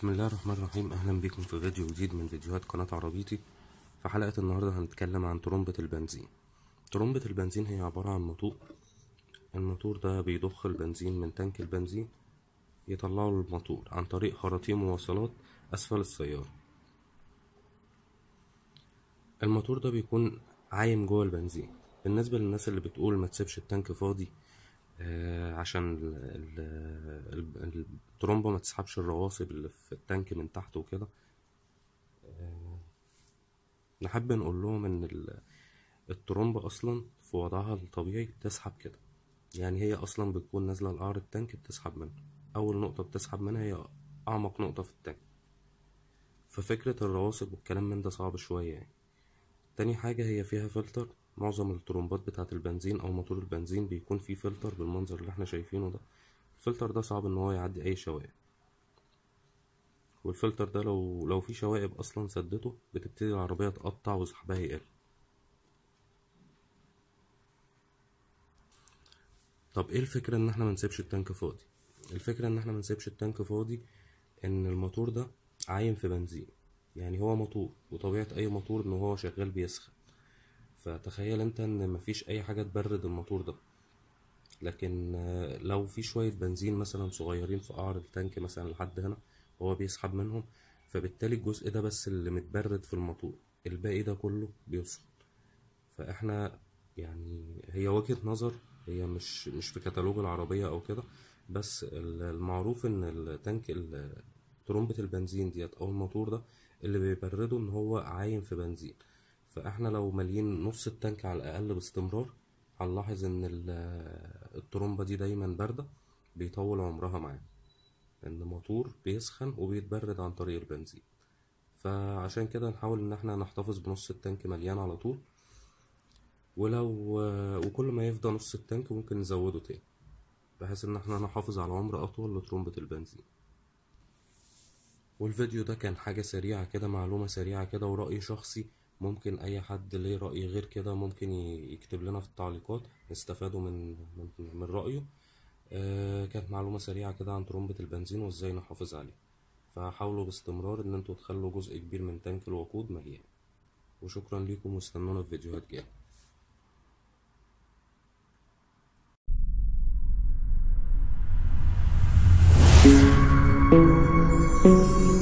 بسم الله الرحمن الرحيم اهلا بكم في فيديو جديد من فيديوهات قناة عربيتي في حلقة النهاردة هنتكلم عن ترمبة البنزين ترمبة البنزين هي عبارة عن موتور الموتور ده بيضخ البنزين من تانك البنزين يطلعه للموتور عن طريق خراطيم مواصلات اسفل السيارة الموتور ده بيكون عايم جوه البنزين بالنسبة للناس اللي بتقول ما تسيبش التانك فاضي آه، عشان الترومبه ما تسحبش الرواسب اللي في التانك من تحت وكده آه، نحب نقول لهم ان الترومبه اصلا في وضعها الطبيعي بتسحب كده يعني هي اصلا بتكون نازله لقعر التانك بتسحب منه اول نقطه بتسحب منها هي اعمق نقطه في التانك ففكره الرواسب والكلام من ده صعب شويه يعني تاني حاجه هي فيها فلتر معظم الترمبات بتاعة البنزين او موتور البنزين بيكون فيه فلتر بالمنظر اللي احنا شايفينه ده الفلتر ده صعب ان هو يعدي اي شوائب والفلتر ده لو لو في شوائب اصلا سدته بتبتدي العربية تقطع وسحبها يقل طب ايه الفكرة ان احنا منسيبش التانك فاضي الفكرة ان احنا منسيبش التانك فاضي ان الموتور ده عايم في بنزين يعني هو موتور وطبيعة اي موتور ان هو شغال بيسخن فتخيل انت ان مفيش اي حاجة تبرد الموتور ده لكن آه، لو في شوية بنزين مثلا صغيرين في قعر التانك مثلا لحد هنا هو بيسحب منهم فبالتالي الجزء ده بس اللي متبرد في الموتور الباقي ده كله بيسقط فاحنا يعني هي وجهة نظر هي مش مش في كتالوج العربية او كده بس المعروف ان التانك ترمبة البنزين ديت او الموتور ده اللي بيبرده ان هو عايم في بنزين فاحنا لو ماليين نص التانك على الاقل باستمرار هنلاحظ ان الطرمبة دي دايما بارده بيطول عمرها معانا لان الموتور بيسخن وبيتبرد عن طريق البنزين فعشان كده نحاول ان احنا نحتفظ بنص التانك مليان على طول ولو وكل ما يفضى نص التانك ممكن نزوده تاني بحيث ان احنا نحافظ على عمر اطول لترمبة البنزين والفيديو ده كان حاجة سريعة كده معلومة سريعة كده ورأي شخصي ممكن اي حد ليه رأي غير كده ممكن يكتب لنا في التعليقات نستفادوا من من, من رأيه آه كانت معلومة سريعة كده عن ترمبة البنزين وازاي نحافظ عليه فحاولوا باستمرار ان انتوا تخلوا جزء كبير من تانك الوقود مليان وشكرا ليكم واستنونا في فيديوهات جايه thank you